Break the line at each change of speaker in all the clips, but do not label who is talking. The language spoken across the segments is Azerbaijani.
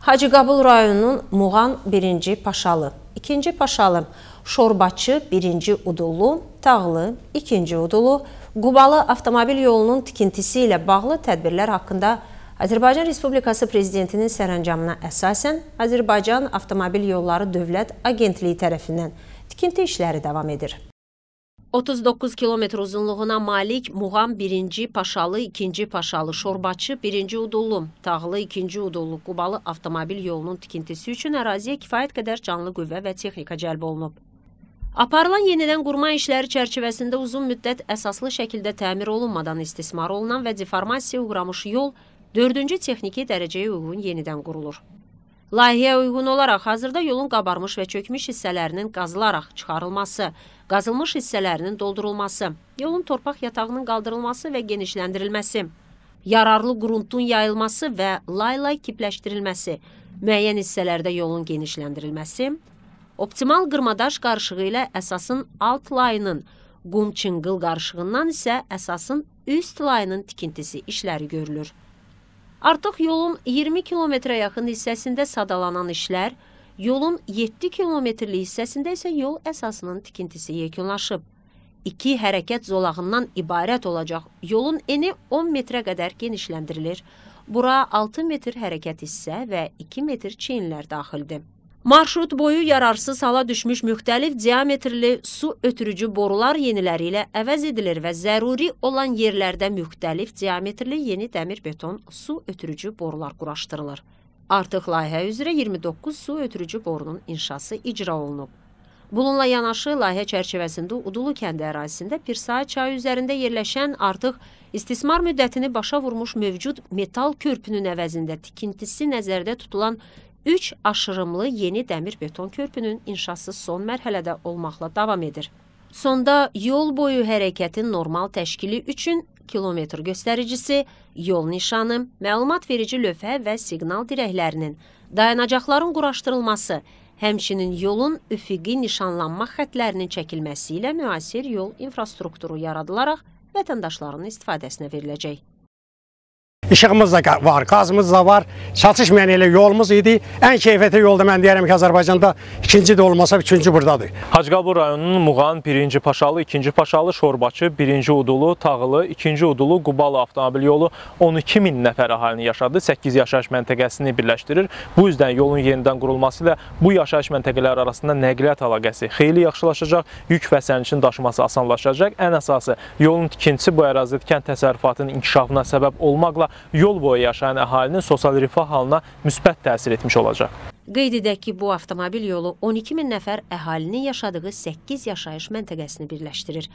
Hacı Qabul rayonunun Muğan 1-ci Paşalı, 2-ci Paşalı, Şorbaçı 1-ci Udulu, Tağlı 2-ci Udulu, Qubalı avtomobil yolunun tikintisi ilə bağlı tədbirlər haqqında Azərbaycan Respublikası Prezidentinin sərəncamına əsasən Azərbaycan Avtomobil Yolları Dövlət Agentliyi tərəfindən tikinti işləri davam edir. 39 kilometr uzunluğuna malik Muğam 1-ci Paşalı, 2-ci Paşalı, Şorbaçı 1-ci Udullu, Tağlı 2-ci Udullu, Qubalı avtomobil yolunun tikintisi üçün əraziyə kifayət qədər canlı qüvvə və texnika cəlb olunub. Aparılan yenidən qurma işləri çərçivəsində uzun müddət əsaslı şəkildə təmir olunmadan istismar olunan və deformasiya uğramış yol 4-cü texniki dərəcəyə uyğun yenidən qurulur. Layihəyə uyğun olaraq hazırda yolun qabarmış və çökmüş hissələrinin qazılaraq çıxarılması, qazılmış hissələrinin doldurulması, yolun torpaq yatağının qaldırılması və genişləndirilməsi, yararlı qruntun yayılması və lay-lay kipləşdirilməsi, müəyyən hissələrdə yolun genişləndirilməsi, optimal qırmadaş qarışığı ilə əsasın alt layının, qum-çınqıl qarışığından isə əsasın üst layının tikintisi işləri görülür. Artıq yolun 20 kilometrə yaxın hissəsində sadalanan işlər, yolun 7 kilometrlik hissəsində isə yol əsasının tikintisi yekunlaşıb. İki hərəkət zolağından ibarət olacaq yolun eni 10 metrə qədər genişləndirilir. Bura 6 metr hərəkət hissə və 2 metr çeyinlər daxildir. Marşrut boyu yararsız hala düşmüş müxtəlif diametrli su ötürücü borular yeniləri ilə əvəz edilir və zəruri olan yerlərdə müxtəlif diametrli yeni dəmir-beton su ötürücü borular quraşdırılır. Artıq layihə üzrə 29 su ötürücü borunun inşası icra olunub. Bununla yanaşı layihə çərçivəsində Udulu kəndi ərazisində Pirsay çayı üzərində yerləşən artıq istismar müddətini başa vurmuş mövcud metal körpünün əvəzində tikintisi nəzərdə tutulan 3 aşırımlı yeni dəmir-beton körpünün inşası son mərhələdə olmaqla davam edir. Sonda yol boyu hərəkətin normal təşkili üçün kilometr göstəricisi, yol nişanı, məlumat verici lövhə və siqnal dirəklərinin, dayanacaqların quraşdırılması, həmçinin yolun üfüqi nişanlanma xətlərinin çəkilməsi ilə müasir yol infrastrukturu yaradılaraq vətəndaşların istifadəsinə veriləcək işığımız da var, qazımız da var, çatışmayan elə yolumuz idi. Ən keyfiyyətli yolda mən deyərəm ki, Azərbaycanda ikinci də olmasa üçüncü burdadır.
Hacıqabul rayonunun Muğan, 1-ci Paşalı, 2-ci Paşalı, Şorbaçı, 1-ci Udulu, Tağlı, 2-ci Udulu, Qubalı avtomobil yolu 12 min nəfər əhalini yaşadı, 8 yaşayış məntəqəsini birləşdirir. Bu üzdən yolun yenidən qurulması ilə bu yaşayış məntəqələri arasında nəqliyyat əlaqəsi xeyli yaxşılaşacaq, yük və sərnişin daşıması asanlaşacaq. Ən əsası yolun tikintisi bu ərazidə kənd təsərrüfatının inkişafına səbəb olmaqla yol boyu yaşayan əhalinin sosial rifah halına müsbət təsir etmiş olacaq.
Qeyd edək ki, bu avtomobil yolu 12 min nəfər əhalinin yaşadığı 8 yaşayış məntəqəsini birləşdirir.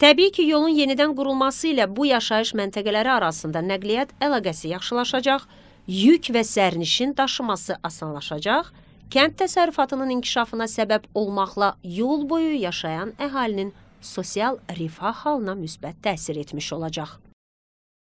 Təbii ki, yolun yenidən qurulması ilə bu yaşayış məntəqələri arasında nəqliyyat əlaqəsi yaxşılaşacaq, yük və sərnişin daşıması asanlaşacaq, kənd təsərrüfatının inkişafına səbəb olmaqla yol boyu yaşayan əhalinin sosial rifah halına müsbət təsir etmiş olacaq.